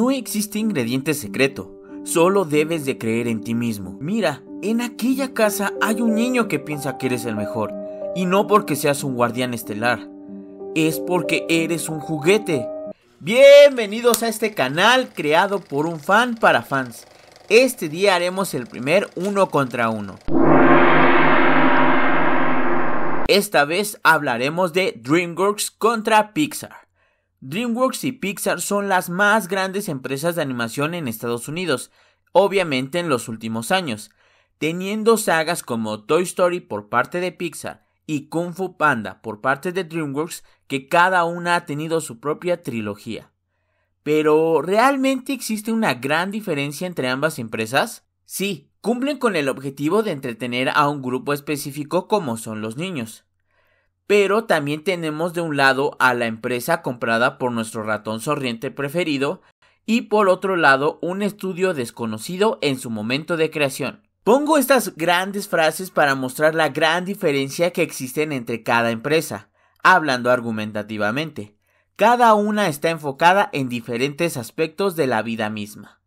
No existe ingrediente secreto, solo debes de creer en ti mismo. Mira, en aquella casa hay un niño que piensa que eres el mejor, y no porque seas un guardián estelar, es porque eres un juguete. Bienvenidos a este canal creado por un fan para fans. Este día haremos el primer uno contra uno. Esta vez hablaremos de DreamWorks contra Pixar. DreamWorks y Pixar son las más grandes empresas de animación en Estados Unidos, obviamente en los últimos años, teniendo sagas como Toy Story por parte de Pixar y Kung Fu Panda por parte de DreamWorks, que cada una ha tenido su propia trilogía. Pero, ¿realmente existe una gran diferencia entre ambas empresas? Sí, cumplen con el objetivo de entretener a un grupo específico como son los niños. Pero también tenemos de un lado a la empresa comprada por nuestro ratón sorriente preferido y por otro lado un estudio desconocido en su momento de creación. Pongo estas grandes frases para mostrar la gran diferencia que existen entre cada empresa, hablando argumentativamente. Cada una está enfocada en diferentes aspectos de la vida misma,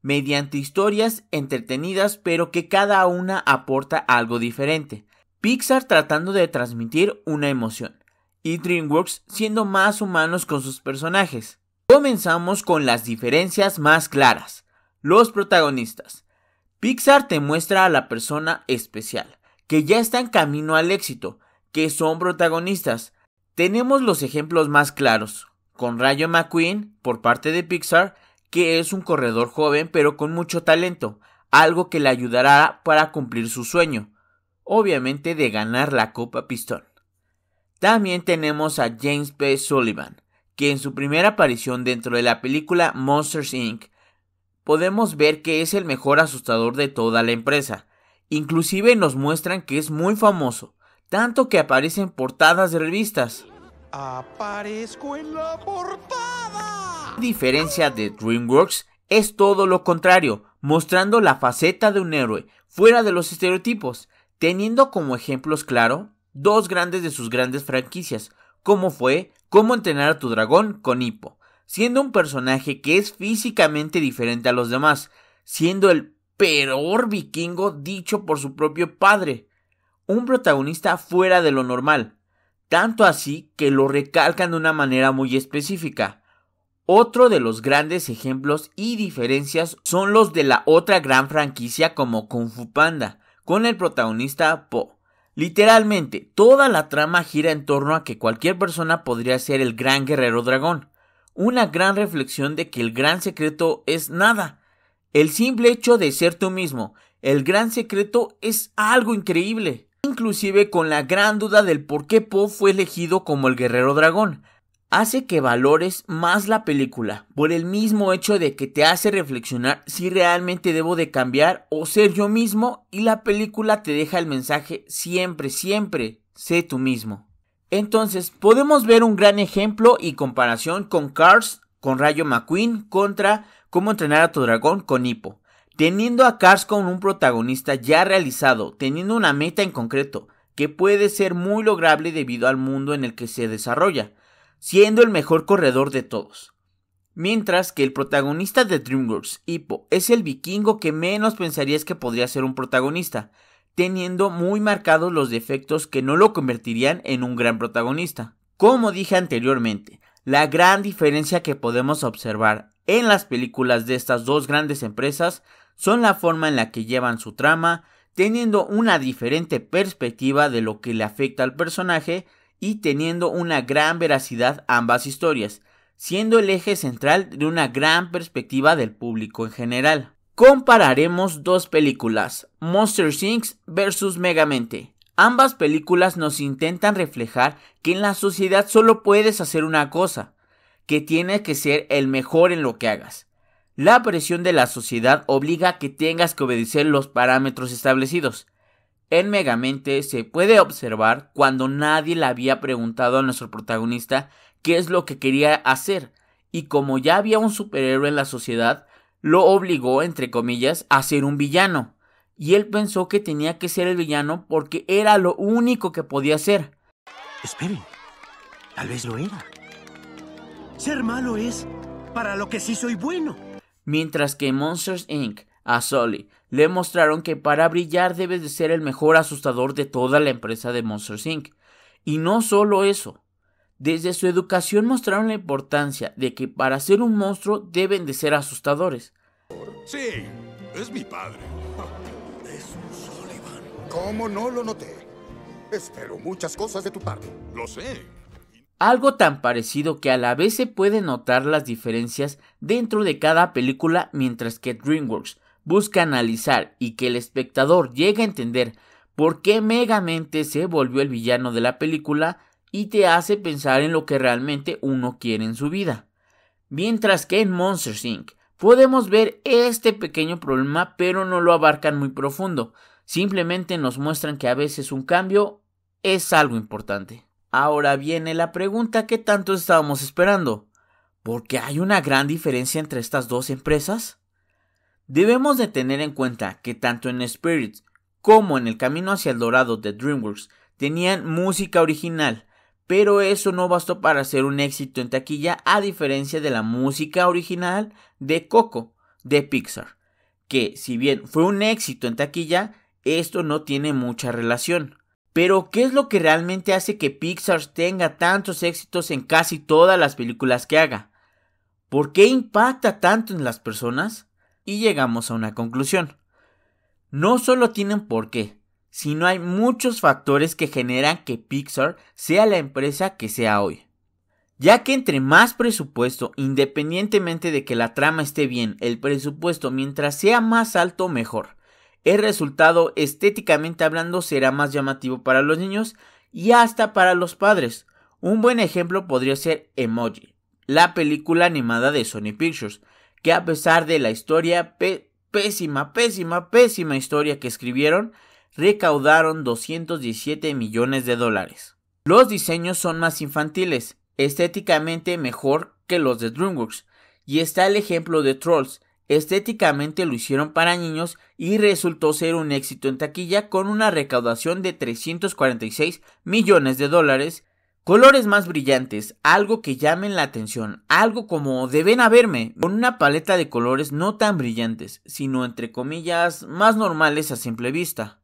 mediante historias entretenidas pero que cada una aporta algo diferente. Pixar tratando de transmitir una emoción y DreamWorks siendo más humanos con sus personajes. Comenzamos con las diferencias más claras. Los protagonistas. Pixar te muestra a la persona especial, que ya está en camino al éxito, que son protagonistas. Tenemos los ejemplos más claros, con Rayo McQueen, por parte de Pixar, que es un corredor joven pero con mucho talento, algo que le ayudará para cumplir su sueño obviamente de ganar la Copa Pistón. También tenemos a James B. Sullivan, que en su primera aparición dentro de la película Monsters Inc. podemos ver que es el mejor asustador de toda la empresa. Inclusive nos muestran que es muy famoso, tanto que aparece en portadas de revistas. Aparezco en la portada. A diferencia de DreamWorks, es todo lo contrario, mostrando la faceta de un héroe, fuera de los estereotipos teniendo como ejemplos claro dos grandes de sus grandes franquicias, como fue Cómo entrenar a tu dragón con Hippo, siendo un personaje que es físicamente diferente a los demás, siendo el peor vikingo dicho por su propio padre, un protagonista fuera de lo normal, tanto así que lo recalcan de una manera muy específica. Otro de los grandes ejemplos y diferencias son los de la otra gran franquicia como Kung Fu Panda, con el protagonista Po. Literalmente, toda la trama gira en torno a que cualquier persona podría ser el gran guerrero dragón. Una gran reflexión de que el gran secreto es nada. El simple hecho de ser tú mismo, el gran secreto es algo increíble. Inclusive con la gran duda del por qué Po fue elegido como el guerrero dragón hace que valores más la película por el mismo hecho de que te hace reflexionar si realmente debo de cambiar o ser yo mismo y la película te deja el mensaje siempre, siempre, sé tú mismo. Entonces, podemos ver un gran ejemplo y comparación con Cars, con Rayo McQueen, contra Cómo entrenar a tu dragón con Hippo. Teniendo a Cars con un protagonista ya realizado, teniendo una meta en concreto, que puede ser muy lograble debido al mundo en el que se desarrolla, siendo el mejor corredor de todos. Mientras que el protagonista de DreamWorks, Hippo, es el vikingo que menos pensarías que podría ser un protagonista, teniendo muy marcados los defectos que no lo convertirían en un gran protagonista. Como dije anteriormente, la gran diferencia que podemos observar en las películas de estas dos grandes empresas son la forma en la que llevan su trama, teniendo una diferente perspectiva de lo que le afecta al personaje y teniendo una gran veracidad ambas historias, siendo el eje central de una gran perspectiva del público en general. Compararemos dos películas, Monster Things vs. Megamente. Ambas películas nos intentan reflejar que en la sociedad solo puedes hacer una cosa, que tienes que ser el mejor en lo que hagas. La presión de la sociedad obliga a que tengas que obedecer los parámetros establecidos. En Megamente se puede observar cuando nadie le había preguntado a nuestro protagonista qué es lo que quería hacer, y como ya había un superhéroe en la sociedad, lo obligó, entre comillas, a ser un villano, y él pensó que tenía que ser el villano porque era lo único que podía ser. Esperen, tal vez lo era. Ser malo es para lo que sí soy bueno. Mientras que Monsters Inc a Sully. Le mostraron que para brillar debes de ser el mejor asustador de toda la empresa de Monsters Inc. Y no solo eso. Desde su educación mostraron la importancia de que para ser un monstruo deben de ser asustadores. Sí, es mi padre. Es Sullivan. ¿Cómo no lo noté? Espero muchas cosas de tu parte. Lo sé, algo tan parecido que a la vez se pueden notar las diferencias dentro de cada película mientras que DreamWorks busca analizar y que el espectador llegue a entender por qué Megamente se volvió el villano de la película y te hace pensar en lo que realmente uno quiere en su vida. Mientras que en Monsters Inc. podemos ver este pequeño problema pero no lo abarcan muy profundo, simplemente nos muestran que a veces un cambio es algo importante. Ahora viene la pregunta que tanto estábamos esperando. ¿Por qué hay una gran diferencia entre estas dos empresas? Debemos de tener en cuenta que tanto en Spirits como en El Camino hacia el Dorado de DreamWorks tenían música original, pero eso no bastó para ser un éxito en taquilla a diferencia de la música original de Coco de Pixar, que si bien fue un éxito en taquilla, esto no tiene mucha relación. Pero, ¿qué es lo que realmente hace que Pixar tenga tantos éxitos en casi todas las películas que haga? ¿Por qué impacta tanto en las personas? y llegamos a una conclusión. No solo tienen por qué, sino hay muchos factores que generan que Pixar sea la empresa que sea hoy. Ya que entre más presupuesto, independientemente de que la trama esté bien, el presupuesto mientras sea más alto mejor. El resultado estéticamente hablando será más llamativo para los niños y hasta para los padres. Un buen ejemplo podría ser Emoji, la película animada de Sony Pictures, que a pesar de la historia, pésima, pésima, pésima historia que escribieron, recaudaron 217 millones de dólares. Los diseños son más infantiles, estéticamente mejor que los de DreamWorks, y está el ejemplo de Trolls, estéticamente lo hicieron para niños y resultó ser un éxito en taquilla con una recaudación de 346 millones de dólares Colores más brillantes, algo que llamen la atención, algo como deben haberme, con una paleta de colores no tan brillantes, sino entre comillas más normales a simple vista.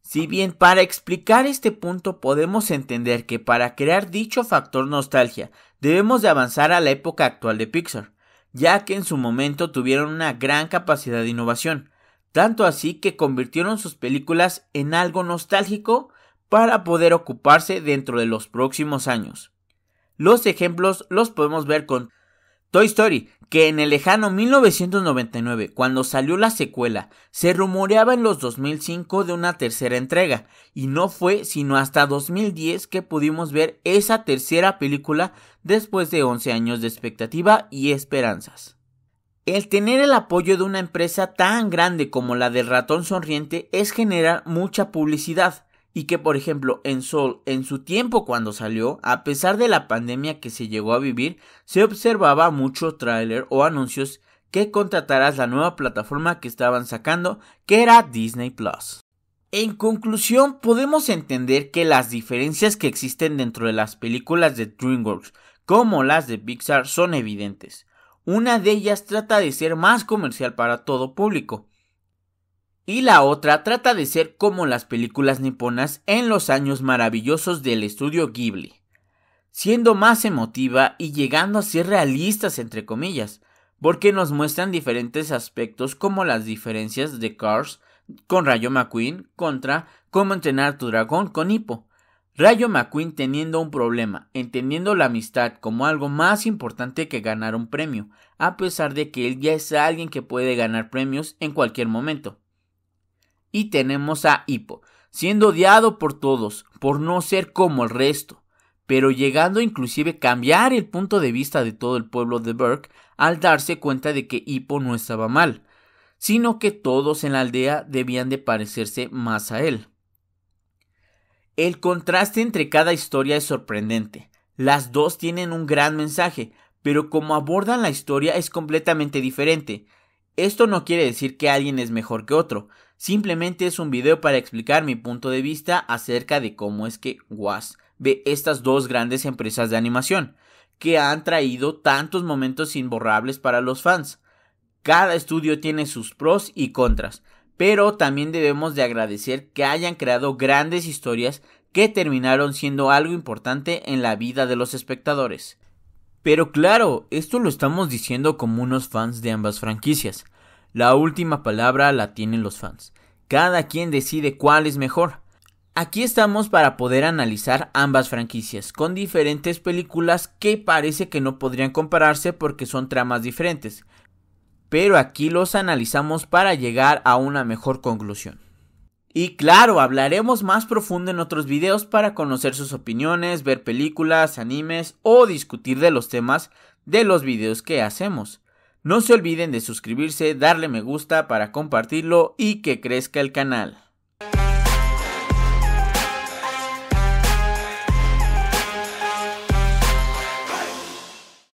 Si bien para explicar este punto podemos entender que para crear dicho factor nostalgia debemos de avanzar a la época actual de Pixar, ya que en su momento tuvieron una gran capacidad de innovación, tanto así que convirtieron sus películas en algo nostálgico para poder ocuparse dentro de los próximos años. Los ejemplos los podemos ver con Toy Story, que en el lejano 1999, cuando salió la secuela, se rumoreaba en los 2005 de una tercera entrega, y no fue sino hasta 2010 que pudimos ver esa tercera película después de 11 años de expectativa y esperanzas. El tener el apoyo de una empresa tan grande como la del ratón sonriente es generar mucha publicidad, y que por ejemplo en Sol en su tiempo cuando salió, a pesar de la pandemia que se llegó a vivir, se observaba mucho tráiler o anuncios que contratarás la nueva plataforma que estaban sacando, que era Disney Plus. En conclusión, podemos entender que las diferencias que existen dentro de las películas de DreamWorks como las de Pixar son evidentes. Una de ellas trata de ser más comercial para todo público, y la otra trata de ser como las películas niponas en los años maravillosos del estudio Ghibli, siendo más emotiva y llegando a ser realistas entre comillas, porque nos muestran diferentes aspectos como las diferencias de Cars con Rayo McQueen contra Cómo entrenar a tu dragón con Hippo. Rayo McQueen teniendo un problema, entendiendo la amistad como algo más importante que ganar un premio, a pesar de que él ya es alguien que puede ganar premios en cualquier momento y tenemos a Hippo, siendo odiado por todos por no ser como el resto, pero llegando inclusive a cambiar el punto de vista de todo el pueblo de Burke al darse cuenta de que Hippo no estaba mal, sino que todos en la aldea debían de parecerse más a él. El contraste entre cada historia es sorprendente. Las dos tienen un gran mensaje, pero como abordan la historia es completamente diferente. Esto no quiere decir que alguien es mejor que otro, Simplemente es un video para explicar mi punto de vista acerca de cómo es que Was ve estas dos grandes empresas de animación, que han traído tantos momentos imborrables para los fans. Cada estudio tiene sus pros y contras, pero también debemos de agradecer que hayan creado grandes historias que terminaron siendo algo importante en la vida de los espectadores. Pero claro, esto lo estamos diciendo como unos fans de ambas franquicias, la última palabra la tienen los fans. Cada quien decide cuál es mejor. Aquí estamos para poder analizar ambas franquicias, con diferentes películas que parece que no podrían compararse porque son tramas diferentes, pero aquí los analizamos para llegar a una mejor conclusión. Y claro, hablaremos más profundo en otros videos para conocer sus opiniones, ver películas, animes o discutir de los temas de los videos que hacemos. No se olviden de suscribirse, darle me gusta para compartirlo y que crezca el canal.